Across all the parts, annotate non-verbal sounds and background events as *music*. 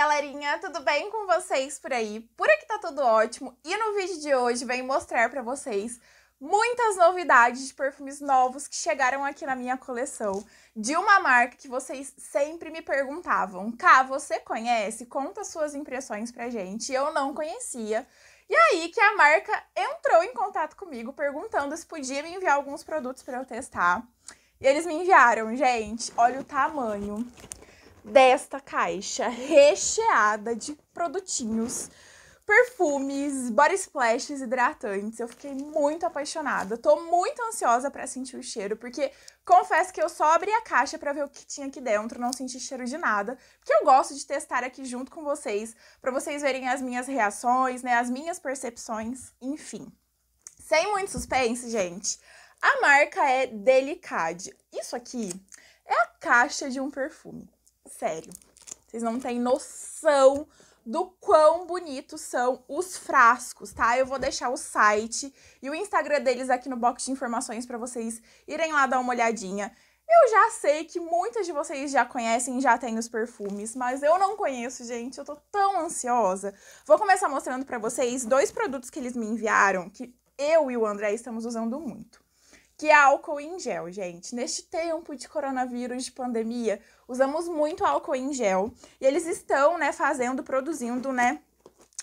galerinha, tudo bem com vocês por aí? Por aqui tá tudo ótimo e no vídeo de hoje venho mostrar para vocês muitas novidades de perfumes novos que chegaram aqui na minha coleção de uma marca que vocês sempre me perguntavam. Ká, você conhece? Conta suas impressões pra gente. Eu não conhecia. E aí que a marca entrou em contato comigo perguntando se podia me enviar alguns produtos para eu testar. E eles me enviaram, gente, olha o tamanho desta caixa recheada de produtinhos, perfumes, body splashes, hidratantes. Eu fiquei muito apaixonada. Tô muito ansiosa para sentir o cheiro, porque confesso que eu só abri a caixa para ver o que tinha aqui dentro, não senti cheiro de nada, porque eu gosto de testar aqui junto com vocês, para vocês verem as minhas reações, né, as minhas percepções, enfim. Sem muito suspense, gente. A marca é Delicade. Isso aqui é a caixa de um perfume. Sério. Vocês não têm noção do quão bonitos são os frascos, tá? Eu vou deixar o site e o Instagram deles aqui no box de informações para vocês irem lá dar uma olhadinha. Eu já sei que muitas de vocês já conhecem, já têm os perfumes, mas eu não conheço, gente. Eu tô tão ansiosa. Vou começar mostrando para vocês dois produtos que eles me enviaram que eu e o André estamos usando muito que é álcool em gel, gente. Neste tempo de coronavírus, de pandemia, usamos muito álcool em gel e eles estão, né, fazendo, produzindo, né,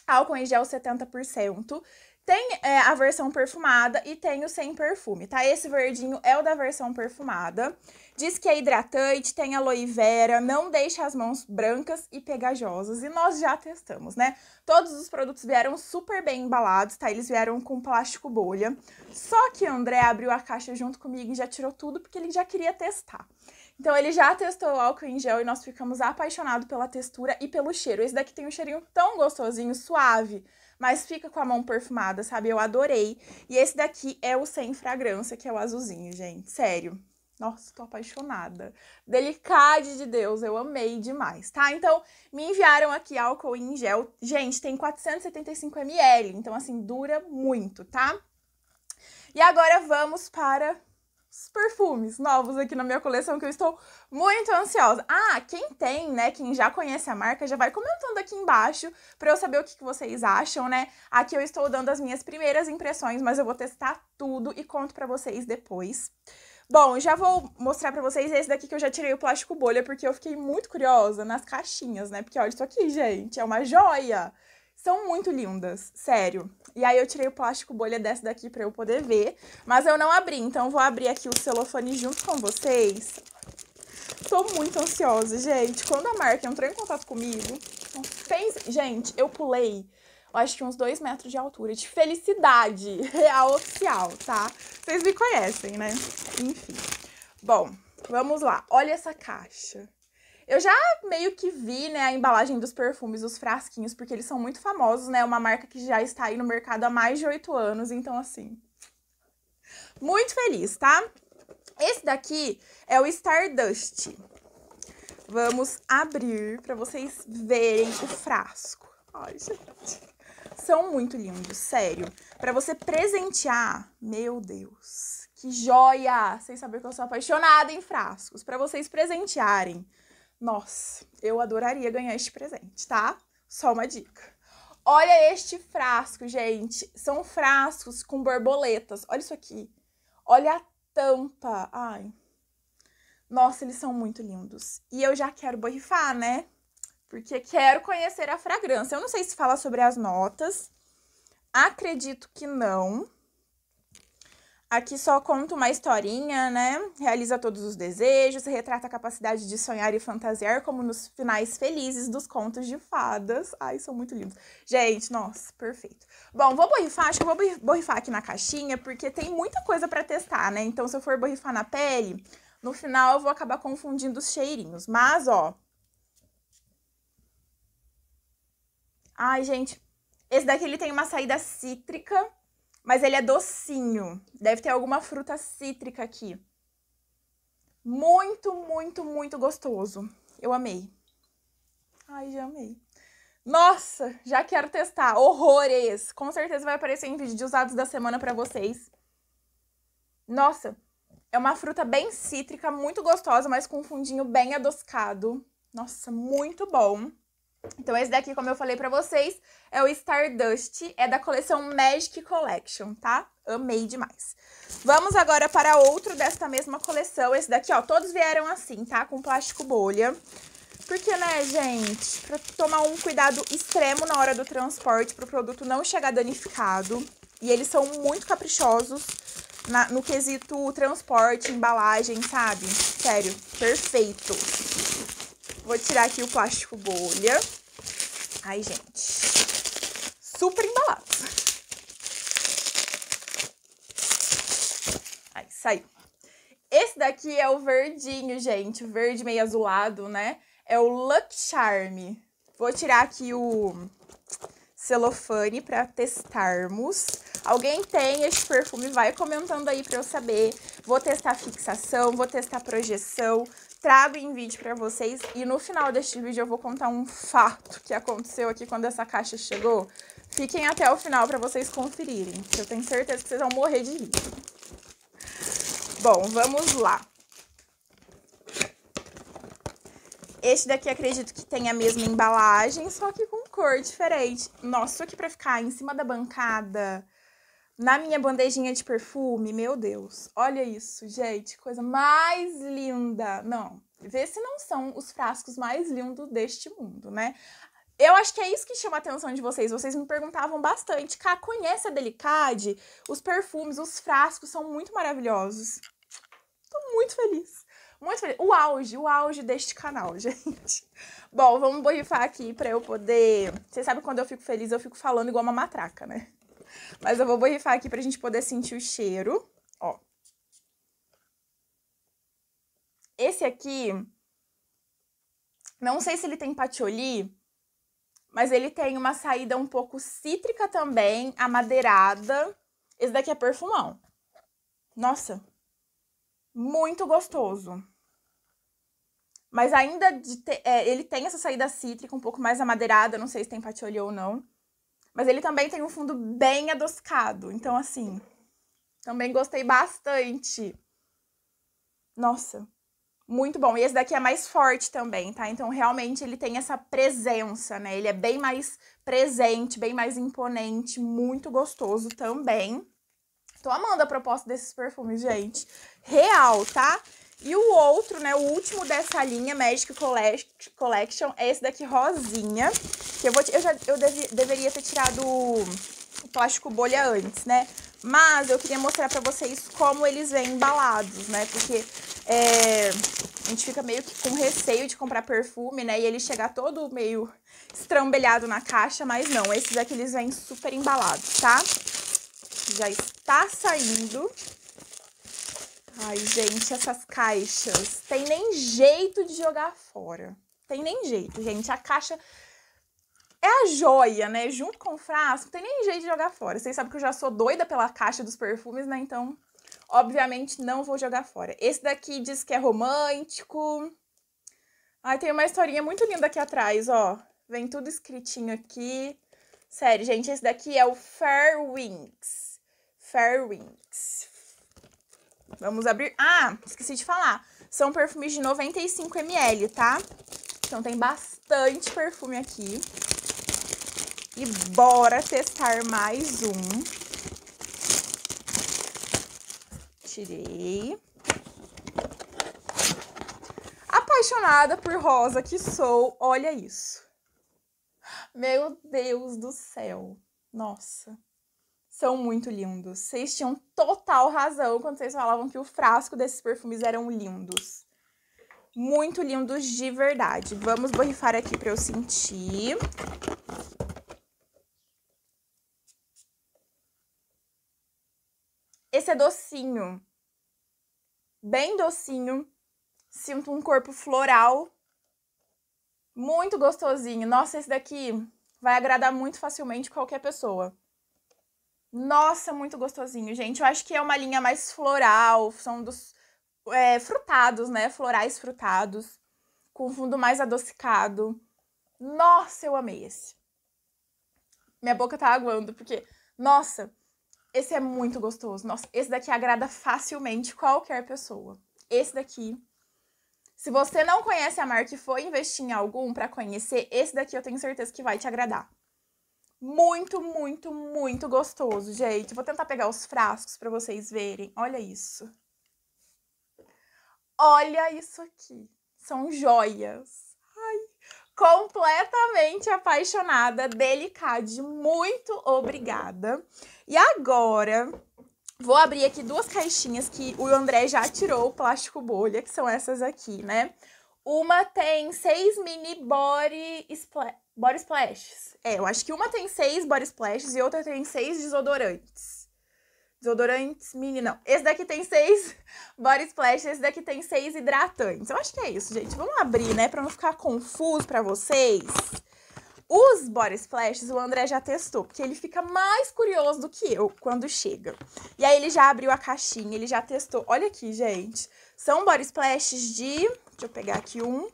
álcool em gel 70%. Tem é, a versão perfumada e tem o sem perfume, tá? Esse verdinho é o da versão perfumada. Diz que é hidratante, tem aloe vera, não deixa as mãos brancas e pegajosas. E nós já testamos, né? Todos os produtos vieram super bem embalados, tá? Eles vieram com plástico bolha. Só que o André abriu a caixa junto comigo e já tirou tudo porque ele já queria testar. Então ele já testou o álcool em gel e nós ficamos apaixonados pela textura e pelo cheiro. Esse daqui tem um cheirinho tão gostosinho, suave mas fica com a mão perfumada, sabe? Eu adorei. E esse daqui é o sem fragrância, que é o azulzinho, gente. Sério. Nossa, tô apaixonada. Delicade de Deus, eu amei demais, tá? Então, me enviaram aqui álcool em gel. Gente, tem 475 ml, então assim, dura muito, tá? E agora vamos para perfumes novos aqui na minha coleção que eu estou muito ansiosa. Ah, quem tem, né, quem já conhece a marca, já vai comentando aqui embaixo para eu saber o que, que vocês acham, né? Aqui eu estou dando as minhas primeiras impressões, mas eu vou testar tudo e conto para vocês depois. Bom, já vou mostrar pra vocês esse daqui que eu já tirei o plástico bolha, porque eu fiquei muito curiosa nas caixinhas, né? Porque olha isso aqui, gente, é uma joia! são muito lindas, sério. E aí eu tirei o plástico bolha dessa daqui para eu poder ver, mas eu não abri, então vou abrir aqui o celofane junto com vocês. Tô muito ansiosa, gente. Quando a marca entrou em contato comigo, fez... Gente, eu pulei, eu acho que uns dois metros de altura, de felicidade *laughs* real oficial, tá? Vocês me conhecem, né? Enfim. Bom, vamos lá. Olha essa caixa. Eu já meio que vi, né, a embalagem dos perfumes, os frasquinhos, porque eles são muito famosos, né? É uma marca que já está aí no mercado há mais de oito anos, então assim. Muito feliz, tá? Esse daqui é o Stardust. Vamos abrir para vocês verem o frasco. Ai, gente. São muito lindos, sério. Para você presentear, meu Deus, que joia! sem saber que eu sou apaixonada em frascos. Para vocês presentearem nossa, eu adoraria ganhar este presente, tá? Só uma dica. Olha este frasco, gente. São frascos com borboletas. Olha isso aqui. Olha a tampa. Ai. Nossa, eles são muito lindos. E eu já quero borrifar, né? Porque quero conhecer a fragrância. Eu não sei se fala sobre as notas. Acredito que não. Aqui só conta uma historinha, né? Realiza todos os desejos, retrata a capacidade de sonhar e fantasiar, como nos finais felizes dos contos de fadas. Ai, são muito lindos. Gente, nossa, perfeito. Bom, vou borrifar, acho que eu vou borrifar aqui na caixinha, porque tem muita coisa para testar, né? Então, se eu for borrifar na pele, no final eu vou acabar confundindo os cheirinhos. Mas, ó. Ai, gente, esse daqui ele tem uma saída cítrica mas ele é docinho. Deve ter alguma fruta cítrica aqui. Muito, muito, muito gostoso. Eu amei. Ai, já amei. Nossa, já quero testar. Horrores! Com certeza vai aparecer em vídeo de usados da semana para vocês. Nossa, é uma fruta bem cítrica, muito gostosa, mas com um fundinho bem adoscado. Nossa, muito bom. Então esse daqui, como eu falei para vocês, é o Stardust, é da coleção Magic Collection, tá? Amei demais. Vamos agora para outro desta mesma coleção, esse daqui, ó, todos vieram assim, tá? Com plástico bolha. Porque, né, gente, pra tomar um cuidado extremo na hora do transporte, pro produto não chegar danificado. E eles são muito caprichosos na, no quesito transporte, embalagem, sabe? Sério, perfeito. Vou tirar aqui o plástico bolha. Ai, gente. Super embalados. Aí, saiu. Esse daqui é o verdinho, gente. O verde meio azulado, né? É o Luck Charm. Vou tirar aqui o celofane para testarmos. Alguém tem este perfume, vai comentando aí para eu saber. Vou testar fixação, vou testar projeção, Trago em vídeo para vocês e no final deste vídeo eu vou contar um fato que aconteceu aqui quando essa caixa chegou. Fiquem até o final para vocês conferirem, que eu tenho certeza que vocês vão morrer de rir. Bom, vamos lá. Este daqui acredito que tem a mesma embalagem, só que com cor diferente. Nossa, isso aqui para ficar em cima da bancada na minha bandejinha de perfume, meu Deus, olha isso, gente, coisa mais linda. Não, vê se não são os frascos mais lindos deste mundo, né? Eu acho que é isso que chama a atenção de vocês. Vocês me perguntavam bastante. Cá, conhece a Delicade? Os perfumes, os frascos são muito maravilhosos. Tô muito feliz. Muito feliz. O auge, o auge deste canal, *laughs* gente. Bom, vamos borrifar aqui pra eu poder. Vocês sabem quando eu fico feliz, eu fico falando igual uma matraca, né? Mas eu vou borrifar aqui pra gente poder sentir o cheiro. Ó. Esse aqui, não sei se ele tem patchouli, mas ele tem uma saída um pouco cítrica também, amadeirada. Esse daqui é perfumão. Nossa, muito gostoso. Mas ainda te, é, ele tem essa saída cítrica um pouco mais amadeirada, não sei se tem patchouli ou não. Mas ele também tem um fundo bem adoscado. Então, assim, também gostei bastante. Nossa, muito bom. E esse daqui é mais forte também, tá? Então, realmente, ele tem essa presença, né? Ele é bem mais presente, bem mais imponente, muito gostoso também. Tô amando a proposta desses perfumes, gente. Real, tá? E o outro, né, o último dessa linha Magic Collection é esse daqui rosinha, que eu vou eu já eu deve, deveria ter tirado o plástico bolha antes, né? Mas eu queria mostrar pra vocês como eles vêm embalados, né? Porque é, a gente fica meio que com receio de comprar perfume, né? E ele chegar todo meio estrambelhado na caixa, mas não. Esses aqui eles vêm super embalados, tá? Já está saindo. Ai, gente, essas caixas. Tem nem jeito de jogar fora. Tem nem jeito, gente. A caixa é a joia, né? Junto com o frasco, tem nem jeito de jogar fora. Vocês sabem que eu já sou doida pela caixa dos perfumes, né? Então, obviamente, não vou jogar fora. Esse daqui diz que é romântico. Ai, tem uma historinha muito linda aqui atrás, ó. Vem tudo escritinho aqui. Sério, gente, esse daqui é o Fair Wings. Fair Wings. Vamos abrir. Ah, esqueci de falar. São perfumes de 95 ml, tá? Então tem bastante perfume aqui. E bora testar mais um. Tirei. Apaixonada por rosa que sou, olha isso. Meu Deus do céu. Nossa são muito lindos. Vocês tinham total razão quando vocês falavam que o frasco desses perfumes eram lindos. Muito lindos de verdade. Vamos borrifar aqui para eu sentir. Esse é docinho. Bem docinho. Sinto um corpo floral. Muito gostosinho. Nossa, esse daqui vai agradar muito facilmente qualquer pessoa. Nossa, muito gostosinho, gente. Eu acho que é uma linha mais floral, são dos é, frutados, né? Florais frutados, com fundo mais adocicado. Nossa, eu amei esse. Minha boca tá aguando, porque, nossa, esse é muito gostoso. Nossa, esse daqui agrada facilmente qualquer pessoa. Esse daqui. Se você não conhece a marca e for investir em algum para conhecer, esse daqui eu tenho certeza que vai te agradar. Muito, muito, muito gostoso, gente. Vou tentar pegar os frascos para vocês verem. Olha isso. Olha isso aqui. São joias. Ai, completamente apaixonada, delicade. Muito obrigada. E agora, Vou abrir aqui duas caixinhas que o André já tirou o plástico bolha, que são essas aqui, né? Uma tem seis mini body splash. Body splashes. É, eu acho que uma tem seis body splashes e outra tem seis desodorantes. Desodorantes, mini, não. Esse daqui tem seis *laughs* body splashes, esse daqui tem seis hidratantes. Eu acho que é isso, gente. Vamos abrir, né, pra não ficar confuso pra vocês. Os body splashes o André já testou, porque ele fica mais curioso do que eu quando chega. E aí ele já abriu a caixinha, ele já testou. Olha aqui, gente. São body splashes de... Deixa eu pegar aqui um.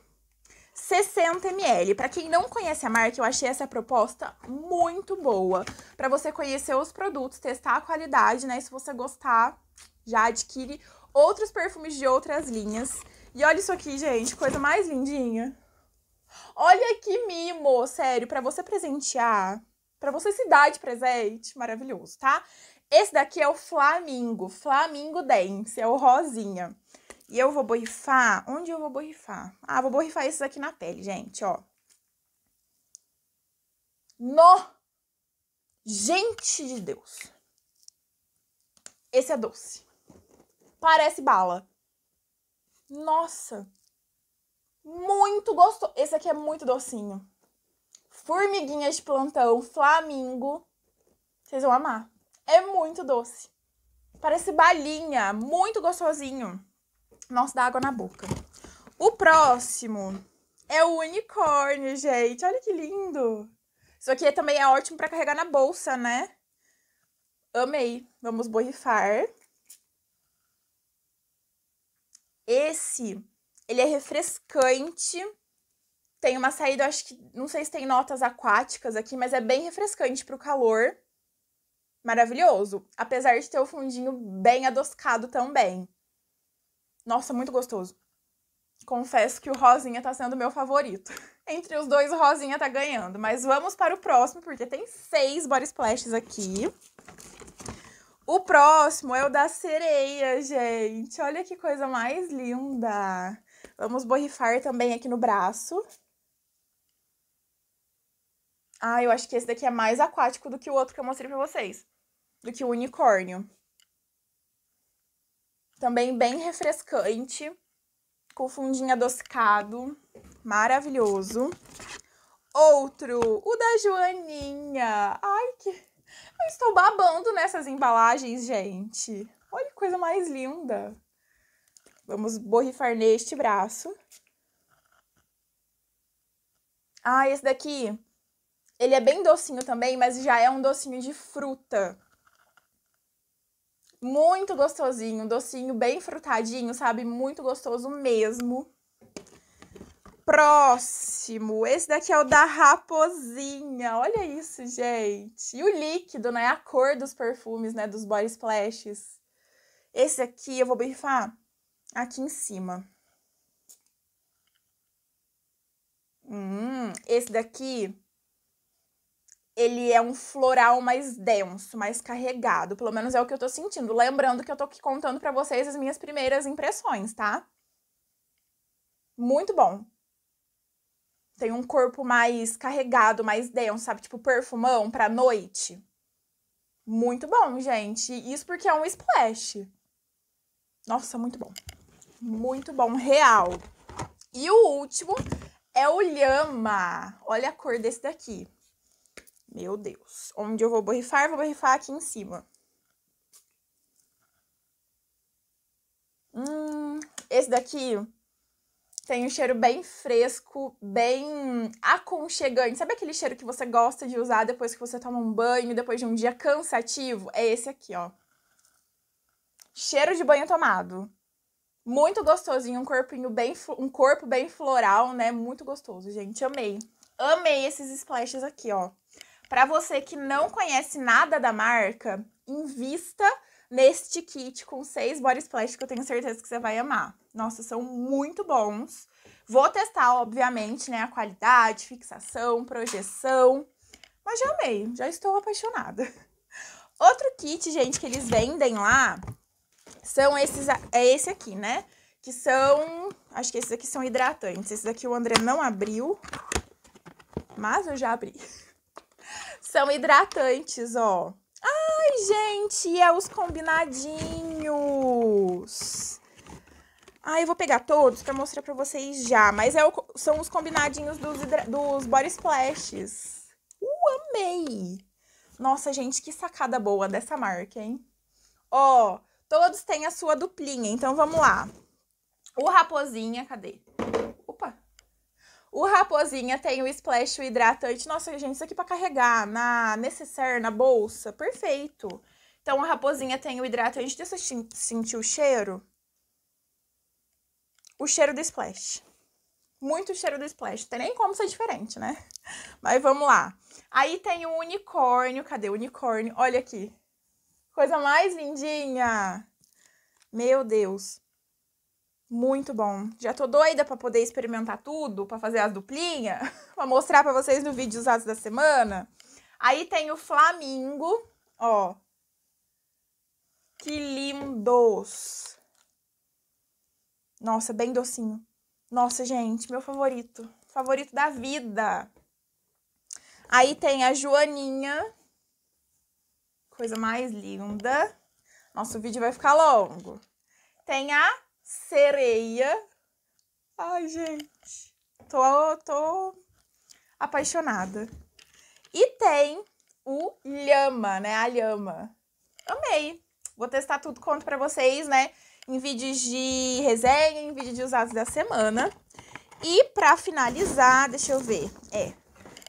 60 ml. Para quem não conhece a marca, eu achei essa proposta muito boa para você conhecer os produtos, testar a qualidade, né? se você gostar, já adquire outros perfumes de outras linhas. E olha isso aqui, gente, coisa mais lindinha. Olha que mimo, sério, para você presentear, para você se dar de presente, maravilhoso, tá? Esse daqui é o Flamingo, Flamingo Dance, é o rosinha. E eu vou borrifar. Onde eu vou borrifar? Ah, vou borrifar esses aqui na pele, gente, ó. No! Gente de Deus! Esse é doce. Parece bala. Nossa! Muito gostoso. Esse aqui é muito docinho. Formiguinhas de plantão, flamingo. Vocês vão amar. É muito doce. Parece balinha, muito gostosinho. Nossa, dá água na boca. O próximo é o unicórnio, gente. Olha que lindo. Isso aqui também é ótimo para carregar na bolsa, né? Amei. Vamos borrifar. Esse, ele é refrescante. Tem uma saída, acho que, não sei se tem notas aquáticas aqui, mas é bem refrescante para o calor. Maravilhoso. Apesar de ter o fundinho bem adoscado também. Nossa, muito gostoso. Confesso que o rosinha tá sendo meu favorito. *laughs* Entre os dois, o rosinha tá ganhando. Mas vamos para o próximo, porque tem seis body splashes aqui. O próximo é o da sereia, gente. Olha que coisa mais linda. Vamos borrifar também aqui no braço. Ah, eu acho que esse daqui é mais aquático do que o outro que eu mostrei pra vocês. Do que o unicórnio. Também bem refrescante, com fundinho adocicado, maravilhoso. Outro, o da Joaninha. Ai, que. Eu estou babando nessas embalagens, gente. Olha que coisa mais linda. Vamos borrifar neste braço. Ah, esse daqui, ele é bem docinho também, mas já é um docinho de fruta. Muito gostosinho, docinho bem frutadinho, sabe? Muito gostoso mesmo. Próximo, esse daqui é o da Raposinha. Olha isso, gente. E o líquido, né? A cor dos perfumes, né? Dos body splashes. Esse aqui eu vou bifar aqui em cima. Hum, esse daqui ele é um floral mais denso, mais carregado. Pelo menos é o que eu tô sentindo. Lembrando que eu tô aqui contando para vocês as minhas primeiras impressões, tá? Muito bom. Tem um corpo mais carregado, mais denso, sabe? Tipo perfumão pra noite. Muito bom, gente. Isso porque é um splash. Nossa, muito bom. Muito bom, real. E o último é o Lhama. Olha a cor desse daqui. Meu Deus. Onde eu vou borrifar? Vou borrifar aqui em cima. Hum, esse daqui tem um cheiro bem fresco, bem aconchegante. Sabe aquele cheiro que você gosta de usar depois que você toma um banho, depois de um dia cansativo? É esse aqui, ó. Cheiro de banho tomado. Muito gostosinho, um corpinho bem um corpo bem floral, né? Muito gostoso, gente. Amei. Amei esses splashes aqui, ó. Para você que não conhece nada da marca, invista neste kit com seis body splash que eu tenho certeza que você vai amar. Nossa, são muito bons. Vou testar, obviamente, né, a qualidade, fixação, projeção. Mas já amei, já estou apaixonada. *laughs* Outro kit, gente, que eles vendem lá são esses, é esse aqui, né? Que são, acho que esses aqui são hidratantes. Esse daqui o André não abriu, mas eu já abri. *laughs* São hidratantes, ó. Ai, gente, e é os combinadinhos. Ah, eu vou pegar todos pra mostrar pra vocês já. Mas é o, são os combinadinhos dos, dos body splashes. Uh, amei! Nossa, gente, que sacada boa dessa marca, hein? Ó, todos têm a sua duplinha, então vamos lá. O Raposinha, cadê? O Raposinha tem o splash o hidratante. Nossa, gente, isso aqui para carregar na necessaire, na bolsa, perfeito. Então, a Raposinha tem o hidratante. Deixa eu sentir o cheiro. O cheiro do splash. Muito cheiro do splash. Não tem nem como ser diferente, né? *laughs* Mas vamos lá. Aí tem o unicórnio. Cadê o unicórnio? Olha aqui. Coisa mais lindinha. Meu Deus. Muito bom. Já tô doida para poder experimentar tudo, para fazer as duplinhas, *laughs* para mostrar para vocês no vídeo atos da semana. Aí tem o Flamingo, ó. Que lindos. Nossa, bem docinho. Nossa, gente, meu favorito. Favorito da vida. Aí tem a Joaninha. Coisa mais linda. Nosso vídeo vai ficar longo. Tem a sereia. Ai, gente. Tô, tô apaixonada. E tem o lhama, né? A lhama. Amei. Vou testar tudo, conto pra vocês, né? Em vídeos de resenha, em vídeo de usados da semana. E pra finalizar, deixa eu ver. É.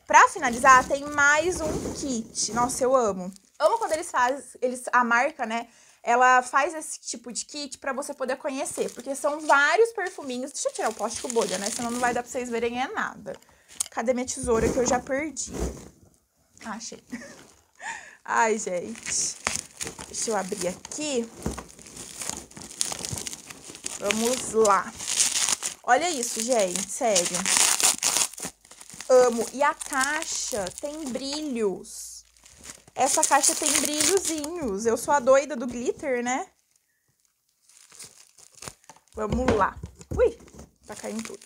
Pra finalizar, tem mais um kit. Nossa, eu amo. Amo quando eles fazem, eles, a marca, né? ela faz esse tipo de kit para você poder conhecer, porque são vários perfuminhos. Deixa eu tirar o plástico bolha, né? Senão não vai dar para vocês verem é nada. Cadê minha tesoura que eu já perdi? Ah, achei. *laughs* Ai, gente. Deixa eu abrir aqui. Vamos lá. Olha isso, gente, sério. Amo. E a caixa tem brilhos. Essa caixa tem brilhozinhos. Eu sou a doida do glitter, né? Vamos lá. Ui, tá caindo tudo.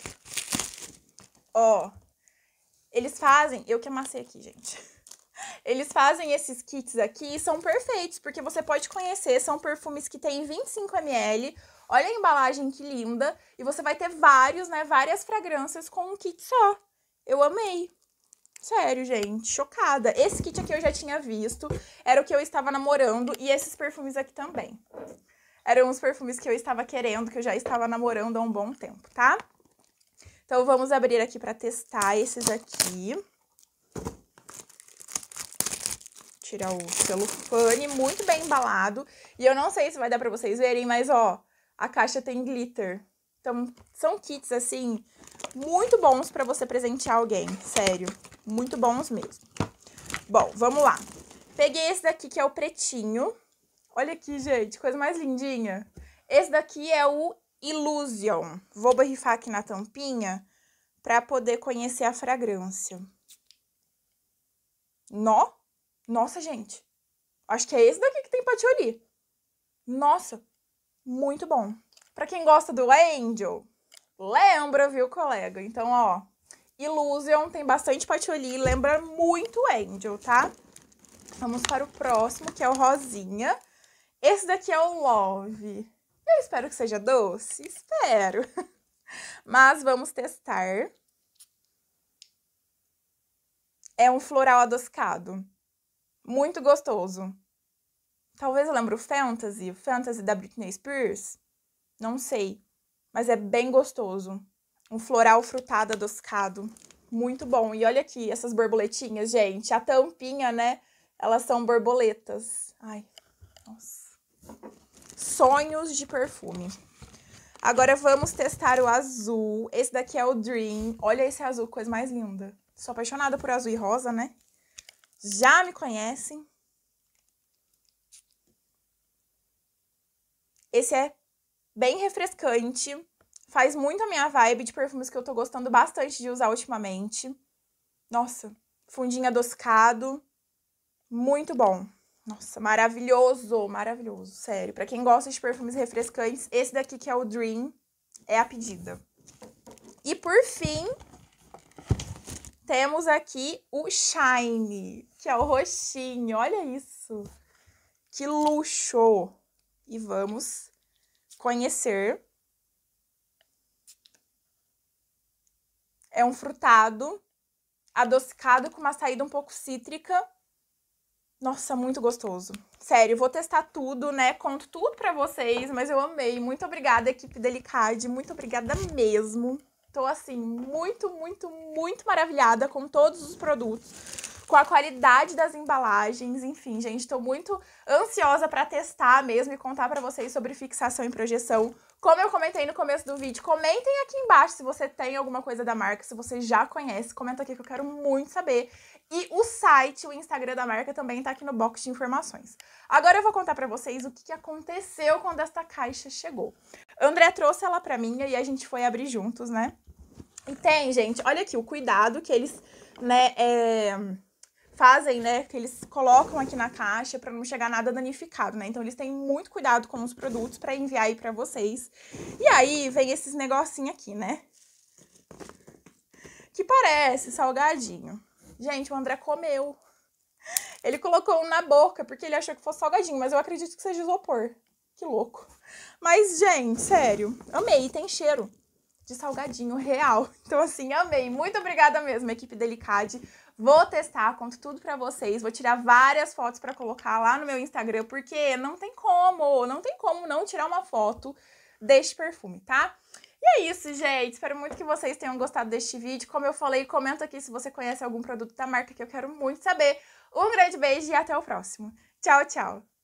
Ó, eles fazem... Eu que amassei aqui, gente. *laughs* Eles fazem esses kits aqui e são perfeitos, porque você pode conhecer. São perfumes que tem 25ml. Olha a embalagem que linda. E você vai ter vários, né? Várias fragrâncias com um kit só. Eu amei. Sério, gente, chocada. Esse kit aqui eu já tinha visto, era o que eu estava namorando e esses perfumes aqui também. Eram os perfumes que eu estava querendo, que eu já estava namorando há um bom tempo, tá? Então vamos abrir aqui para testar esses aqui. Tirar o celofane, muito bem embalado. E eu não sei se vai dar para vocês verem, mas ó, a caixa tem glitter. Então, são kits assim muito bons para você presentear alguém, sério. Muito bons mesmo. Bom, vamos lá. Peguei esse daqui que é o pretinho. Olha aqui, gente, coisa mais lindinha. Esse daqui é o Illusion. Vou borrifar aqui na tampinha para poder conhecer a fragrância. Nó? Nossa, gente. Acho que é esse daqui que tem patchouli. Nossa, muito bom. Para quem gosta do Angel, lembra, viu, colega? Então, ó, Illusion tem bastante patchouli, lembra muito Angel, tá? Vamos para o próximo, que é o rosinha. Esse daqui é o Love. Eu espero que seja doce, espero. *laughs* Mas vamos testar. É um floral adoscado. Muito gostoso. Talvez eu lembre o Fantasy, o Fantasy da Britney Spears. Não sei, mas é bem gostoso um floral frutado adocicado. Muito bom. E olha aqui essas borboletinhas, gente. A tampinha, né? Elas são borboletas. Ai, nossa. Sonhos de perfume. Agora vamos testar o azul. Esse daqui é o Dream. Olha esse azul, coisa mais linda. Sou apaixonada por azul e rosa, né? Já me conhecem. Esse é bem refrescante. Faz muito a minha vibe de perfumes que eu tô gostando bastante de usar ultimamente. Nossa, fundinho adoscado. Muito bom. Nossa, maravilhoso, maravilhoso, sério. Para quem gosta de perfumes refrescantes, esse daqui que é o Dream é a pedida. E por fim, temos aqui o Shine, que é o roxinho. Olha isso. Que luxo. E vamos conhecer É um frutado, adocicado com uma saída um pouco cítrica. Nossa, muito gostoso. Sério, vou testar tudo, né? Conto tudo pra vocês, mas eu amei. Muito obrigada, equipe Delicade. Muito obrigada mesmo. Tô, assim, muito, muito, muito maravilhada com todos os produtos, com a qualidade das embalagens. Enfim, gente, tô muito ansiosa para testar mesmo e contar para vocês sobre fixação e projeção como eu comentei no começo do vídeo, comentem aqui embaixo se você tem alguma coisa da marca, se você já conhece, comenta aqui que eu quero muito saber. E o site, o Instagram da marca também tá aqui no box de informações. Agora eu vou contar para vocês o que aconteceu quando esta caixa chegou. André trouxe ela para mim e a gente foi abrir juntos, né? E tem, gente, olha aqui o cuidado que eles, né, é fazem, né, que eles colocam aqui na caixa para não chegar nada danificado, né? Então eles têm muito cuidado com os produtos para enviar aí para vocês. E aí vem esses negocinho aqui, né? Que parece salgadinho. Gente, o André comeu. Ele colocou um na boca porque ele achou que fosse salgadinho, mas eu acredito que seja isopor. Que louco. Mas, gente, sério, amei, tem cheiro de salgadinho real. *laughs* Então, assim, amei. Muito obrigada mesmo, equipe Delicade. Vou testar, conto tudo para vocês, vou tirar várias fotos para colocar lá no meu Instagram, porque não tem como, não tem como não tirar uma foto deste perfume, tá? E é isso, gente. Espero muito que vocês tenham gostado deste vídeo. Como eu falei, comenta aqui se você conhece algum produto da marca que eu quero muito saber. Um grande beijo e até o próximo. Tchau, tchau!